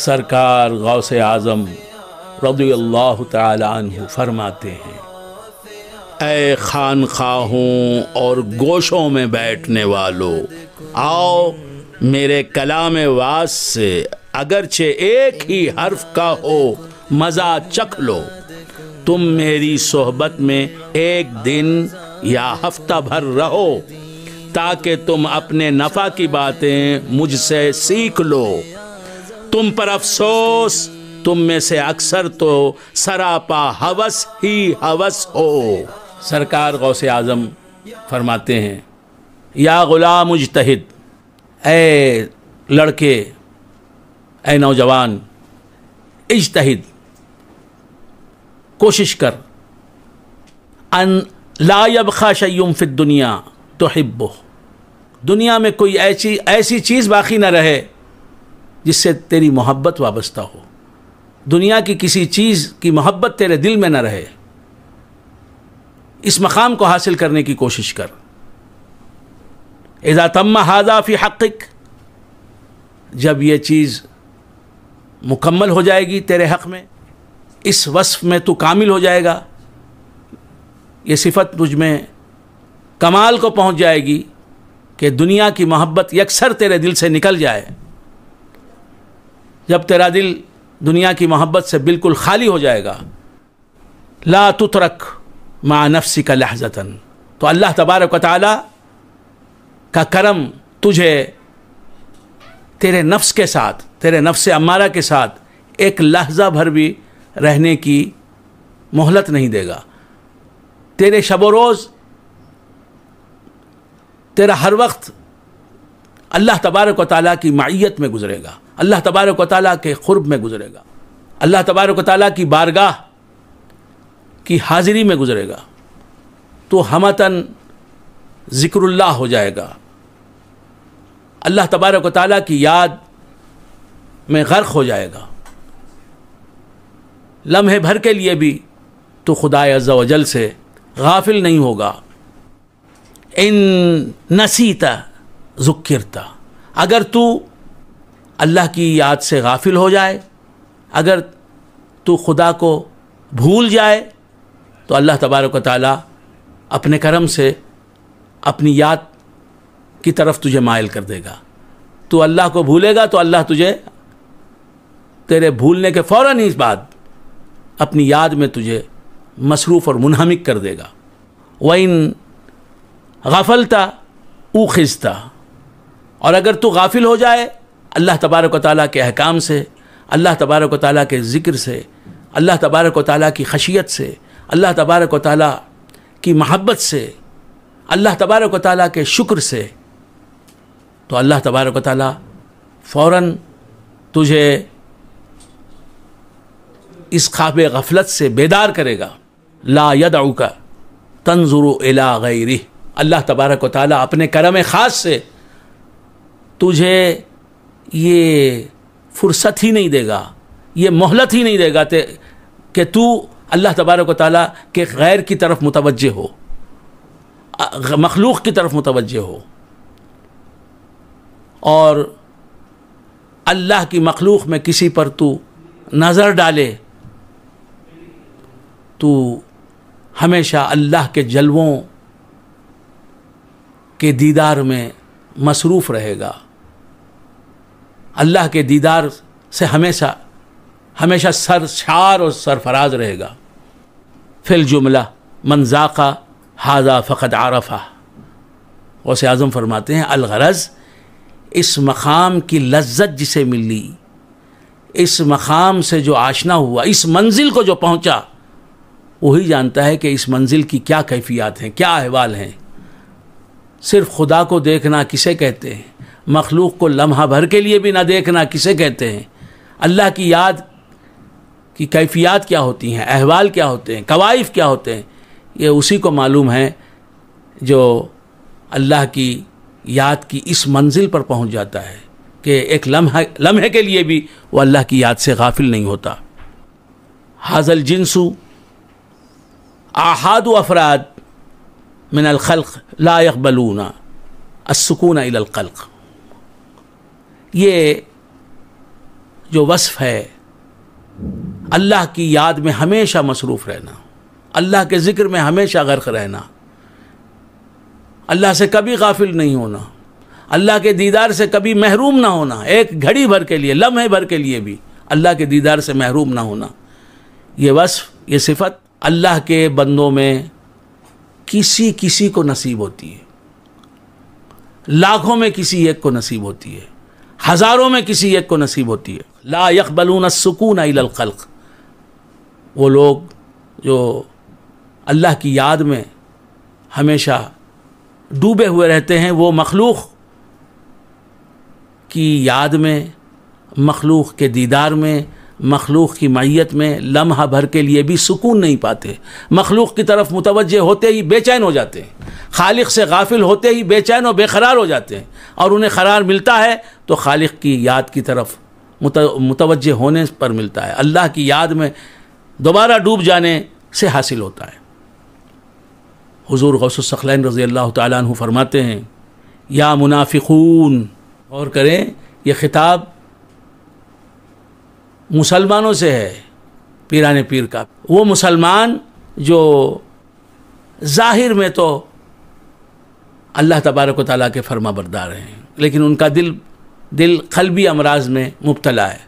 सरकार गौ से आज़म रदील्ला फरमाते हैं ए खान खाहों और गोशों में बैठने वालों आओ मेरे कलाम वास से अगरचे एक ही हर्फ का हो मज़ा चख लो तुम मेरी सोहबत में एक दिन या हफ्ता भर रहो ताकि तुम अपने नफ़ा की बातें मुझसे सीख लो तुम पर अफसोस तुम में से अक्सर तो सरापा हवस ही हवस हो सरकार से आज़म फरमाते हैं या गुलाम मुजतहद ए लड़के ए नौजवान इजतहिद कोशिश कर अन लायब खाशयम फित दुनिया तो हिब्बो दुनिया में कोई ऐसी ऐसी चीज़ बाकी न रहे जिससे तेरी मोहब्बत वाबस्ता हो दुनिया की किसी चीज़ की मोहब्बत तेरे दिल में न रहे इस मकाम को हासिल करने की कोशिश कर एजा तम हाजा फ़ी हक़ जब यह चीज़ मुकम्मल हो जाएगी तेरे हक़ में इस वस्फ में तू कामिल हो जाएगा ये सिफत तुझ में कमाल को पहुंच जाएगी कि दुनिया की मोहब्बत यकसर तेरे दिल से निकल जाए जब तेरा दिल दुनिया की मोहब्बत से बिल्कुल खाली हो जाएगा ला तुतरक माँ नफसी का लहजतन तो अल्लाह तबारक ताली का करम तुझे तेरे नफ्स के साथ तेरे नफ्स अमारा के साथ एक लहजा भर भी रहने की मोहलत नहीं देगा तेरे शब रोज़ तेरा हर वक्त अल्लाह तबारक वाली की माइत में गुजरेगा अल्लाह तबारक वाली के खुरब में गुजरेगा अल्लाह तबारक वाली की बारगाह की हाज़िरी में गुजरेगा तो हमतन ज़िक्रल्ला हो जाएगा अल्लाह तबारक वाली की याद में गर्क हो जाएगा लम्हे भर के लिए भी तो खुदा अज्जा से गाफिल नहीं होगा इन नसीता ज़ुकिरता अगर तू अल्लाह की याद से गाफिल हो जाए अगर तू खुदा को भूल जाए तो अल्लाह तबारक ताली अपने करम से अपनी याद की तरफ तुझे मायल कर देगा तू अल्लाह को भूलेगा तो अल्लाह तुझे तेरे भूलने के फ़ौर ही बाद अपनी याद में तुझे मसरूफ़ और मुनहमिक कर देगा व इन गफलता ऊ खिजता और अगर तू गाफिल हो जाए अल्लाह तबारक ताली के अहकाम से अल्लाह तबारक ताली के ज़िक्र से अल्लाह तबारक ताली की खशियत से अल्लाह तबारक ताली की महब्बत से अल्लाह तबारक ताली के शुक्र से तो अल्लाह तबारक ताली फ़ौर तुझे इस खाब गफलत से बेदार करेगा ला यदाऊ का तंजुर अला गैरी अल्लाह तबारक ताली अपने करम ख़ास से तुझे ये फुर्सत ही नहीं देगा ये मोहलत ही नहीं देगा ते कि तू अल्लाह तबारक ताली के गैर की तरफ मुतवजह हो मखलूक की तरफ मुतवजह हो और अल्लाह की मखलूक में किसी पर तू नज़र डाले तू हमेशा अल्लाह के जलवों के दीदार में मसरूफ़ रहेगा अल्लाह के दीदार से हमेशा हमेशा सर शार और सरफराज रहेगा फिल जुमला मनजाका हाजा फ़कत आरफा गौस आज़म फरमाते हैं अलगरज़ इस मकाम की लज्जत जिसे मिली इस मकाम से जो आशना हुआ इस मंजिल को जो पहुंचा वही जानता है कि इस मंजिल की क्या कैफियत हैं क्या अहवाल हैं सिर्फ खुदा को देखना किसे कहते हैं मखलूक को लम्हा भर के लिए भी ना देखना किसे कहते हैं अल्लाह की याद की कैफियत क्या होती हैं अहवाल क्या होते हैं कवाइफ क्या होते हैं ये उसी को मालूम है जो अल्लाह की याद की इस मंजिल पर पहुंच जाता है कि एक लम्हा लम्हे के लिए भी वो अल्लाह की याद से गाफिल नहीं होता हाजल जिनसु आहाद अफराद मिनल खल्क ला यकबलूना असकून इलल खल्क़ ये जो वसफ़ है अल्लाह की याद में हमेशा मसरूफ़ रहना अल्लाह के ज़िक्र में हमेशा गर्क रहना अल्लाह से कभी गाफिल नहीं होना अल्लाह के दीदार से कभी महरूम ना होना एक घड़ी भर के लिए लम्हे भर के लिए भी अल्लाह के दीदार से महरूम ना होना ये वसफ ये सिफत अल्लाह के बंदों में किसी किसी को नसीब होती है लाखों में किसी एक को नसीब होती है हज़ारों में किसी एक को नसीब होती है ला यकबलून सुकून अलखल्क वो लोग जो अल्लाह की याद में हमेशा डूबे हुए रहते हैं वो मखलूक की याद में मखलूक के दीदार में मखलूक की माइत में लम्हा भर के लिए भी सुकून नहीं पाते मखलूक की तरफ मुतवजह होते ही बेचैन हो जाते हैं खालिक से गाफिल होते ही बेचैन और बेकरार हो जाते हैं और उन्हें करार मिलता है तो खालिक की याद की तरफ मुतवजह होने पर मिलता है अल्लाह की याद में दोबारा डूब जाने से हासिल होता है हजूर गौसखलैन रज़ी अल्लाह तु फरमाते हैं या मुनाफिकून और करें यह खिताब मुसलमानों से है पीराने पीर का वो मुसलमान जो जाहिर में तो अल्लाह तबारक वाली के फर्मा बरदार हैं लेकिन उनका दिल दिल कलबी अमराज में मुबतला है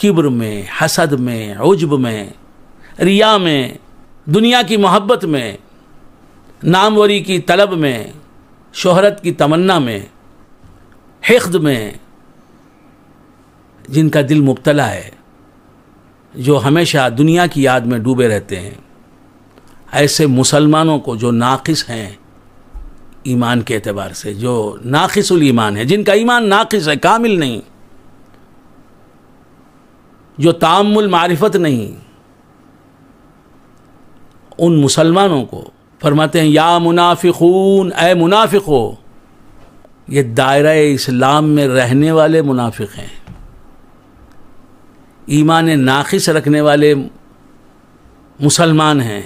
किब्र में हसद में उजब में रिया में दुनिया की मोहब्बत में नामवरी की तलब में शोहरत की तमन्ना में हकद में जिनका दिल मुबतला है जो हमेशा दुनिया की याद में डूबे रहते हैं ऐसे मुसलमानों को जो नाकिस हैं ईमान के अतबार से जो नाकिसुल ईमान है जिनका ईमान नाकिस है कामिल नहीं जो तामुल मारिफत नहीं उन मुसलमानों को फरमाते हैं या मुनाफिकून ए मुनाफिक हो ये दायरा इस्लाम में रहने वाले मुनाफिक हैं ईमान नाखिस रखने वाले मुसलमान हैं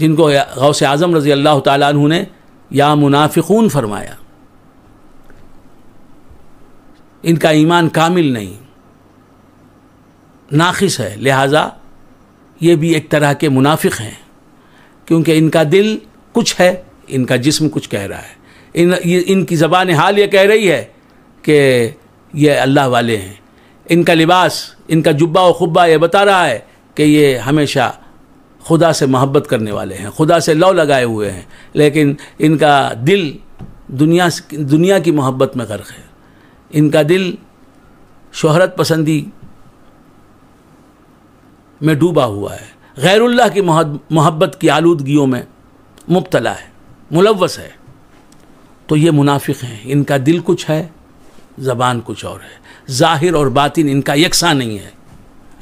जिनको गौस आज़म रज़ी अल्लाह तु ने या मुनाफिकून फरमाया इनका ईमान कामिल नहीं नाखिस है लिहाजा ये भी एक तरह के मुनाफिक हैं क्योंकि इनका दिल कुछ है इनका जिस्म कुछ कह रहा है इन इनकी ज़बान हाल ये कह रही है कि ये अल्लाह वाले हैं इनका लिबास इनका जुब्बा व खुब्बा ये बता रहा है कि ये हमेशा खुदा से मोहब्बत करने वाले हैं खुदा से लौ लगाए हुए हैं लेकिन इनका दिल दुनिया दुनिया की मोहब्बत में गर्क है इनका दिल शोहरत पसंदी में डूबा हुआ है गैरुल्लाह की मोहब्बत की आलूदगियों में मुबतला है मुलवस है तो ये मुनाफिक हैं इनका दिल कुछ है ज़बान कुछ और है ज़ाहिर और बातिन इनका यकसा नहीं है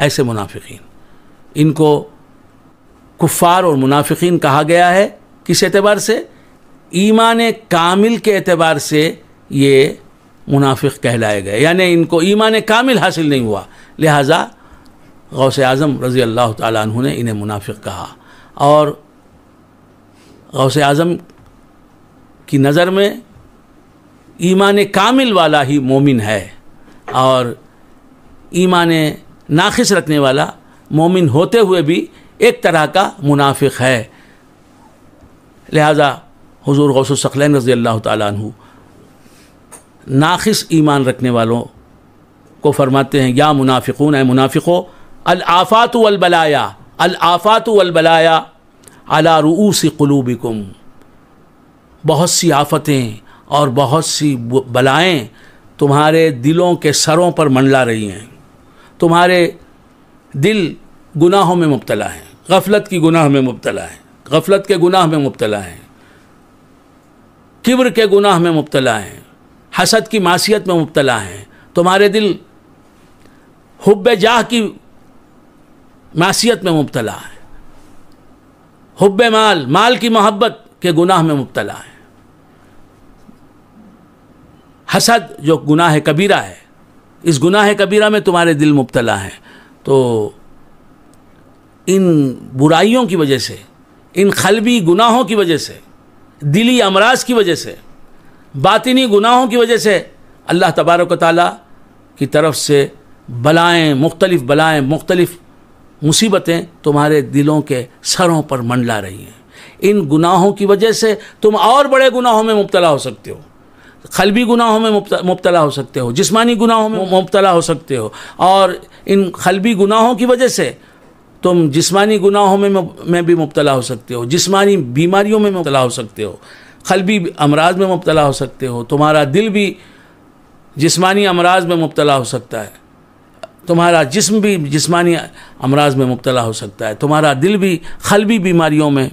ऐसे मुनाफिकीन इनको कुफ़ार और मुनाफिकीन कहा गया है किस एतबार से ईमान कामिल के एतबार से ये मुनाफिक कहलाए गए यानी इनको ईमान कामिल हासिल नहीं हुआ लिहाजा गौस आज़म रज़ी अल्लाह तु ने इन्हें मुनाफिक कहा और गौस आज़म की नज़र में ईमान कामिल वाला ही मोमिन है और ईमान नाखिस रखने वाला मोमिन होते हुए भी एक तरह का मुनाफिक है लिहाजा हजूर सकलैन रज़ी अल्लाह तु नाखिस ईमान रखने वालों को फरमाते हैं या मुनाफिकून है मुनाफिको अलआफात अलबलाया अलाफ़ात वलबलाया अला रूस कलूबिकुम बहुत सी आफतें और बहुत सी बलाएँ तुम्हारे दिलों के सरों पर मंडला रही हैं तुम्हारे दिल गुनाहों में मुबतला हैं गफलत की गुनाह में मुबतला है गफलत के गुनाह में मुबतला हैं किब्र के गुनाह में मुबतला हैं हसद की मासीत में मुबतला हैं तुम्हारे दिल हुब जाह की मासीत में मुबतला है हुब माल माल की मोहब्बत के गुनाह में मुबतला है हसद जो गुनाह कबीरा है इस गुनाह कबीरा में तुम्हारे दिल मुबतला हैं तो इन बुराइयों की वजह से इन खलबी गुनाहों की वजह से दिली अमराज की वजह से बातिनी गुनाहों की वजह से अल्लाह तबारक ताली की तरफ से बलाएँ मुख्तलिफ़ बलाएँ मुख्तलिफ़ मुसीबतें तुम्हारे दिलों के सरों पर मंडला रही हैं इन गुनाहों की वजह से तुम और बड़े गुनाहों में मुबतला हो सकते हो खलबी गुनाहों में मुबतला हो सकते हो जिस्मानी गुनाहों में मुबतला हो सकते हो और इन खलबी गुनाहों की वजह से तुम जिस्मानी गुनाहों में में भी मुबतला हो सकते हो जिस्मानी बीमारियों में मुबतला हो सकते हो खलबी अमराज में मुबतला हो सकते हो तुम्हारा दिल भी जिस्मानी अमराज में मुबतला हो सकता है तुम्हारा जिस्म भी जिस्मानी अमराज में मुबतला हो सकता है तुम्हारा दिल भी खलबी बीमारियों में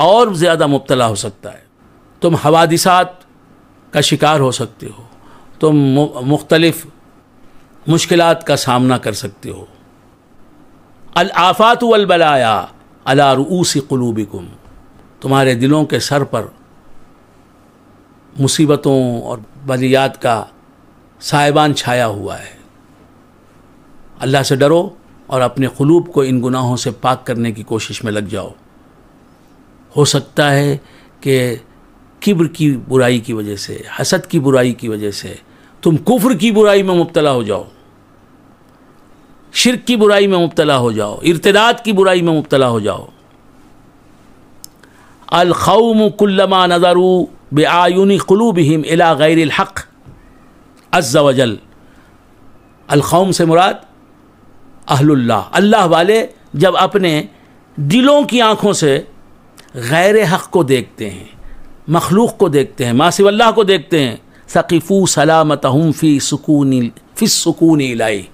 और ज़्यादा मुबतला हो सकता है तुम हवादिसात का शिकार हो सकते हो तुम तो मुख्तलफ़ मुश्किल का सामना कर सकते हो अलाफ़ात वलबलाया अला रूसी कलूबिकुम तुम्हारे दिलों के सर पर मुसीबतों और बलियात का साहिबान छाया हुआ है अल्लाह से डरो और अपने कलूब को इन गुनाहों से पाक करने की कोशिश में लग जाओ हो सकता है कि किब्र की बुराई की वजह से हसद की बुराई की वजह से तुम कुफ्र की बुराई में मुबतला हो जाओ शिरक की बुराई में मुबतला हो जाओ इर्तदाद की बुराई में मुबतला हो जाओ अलखौम कुल्लमा नज़रू कुलू कलूबहिम अला गैर हक़ अज्जा वजल अलखौम से मुराद अहलुल्ला अल्लाह वाले जब अपने दिलों की आँखों से गैर हक़ को देखते हैं मखलूक को देखते हैं अल्लाह को देखते हैं सकीफ़ू सलामत हम फ़ी सुकून फ़ि सुकून लाई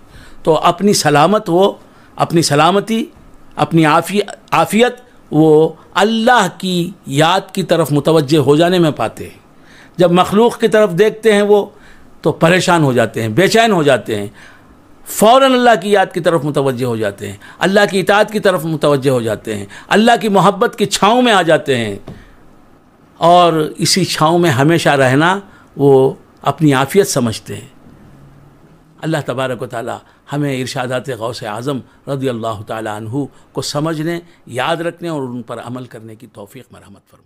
तो अपनी सलामत वो अपनी सलामती अपनी आफी आफियत वो अल्लाह की याद की तरफ मुतवजह हो जाने में पाते हैं जब मखलूक की तरफ देखते हैं वो तो परेशान हो जाते हैं बेचैन हो जाते हैं फ़ौर अल्लाह की याद की तरफ मुतवजह हो जाते हैं अल्लाह की इतात की तरफ मुतवजह हो जाते हैं अल्लाह की मोहब्बत की छाँव में आ जाते हैं और इसी छाँव में हमेशा रहना वो अपनी आफियत समझते हैं अल्लाह तबारक ताली हमें इर्शादात गौ से आज़म रदी अल्लाह तु को समझने याद रखने और उन पर अमल करने की तोफ़ी मरहमत फरमा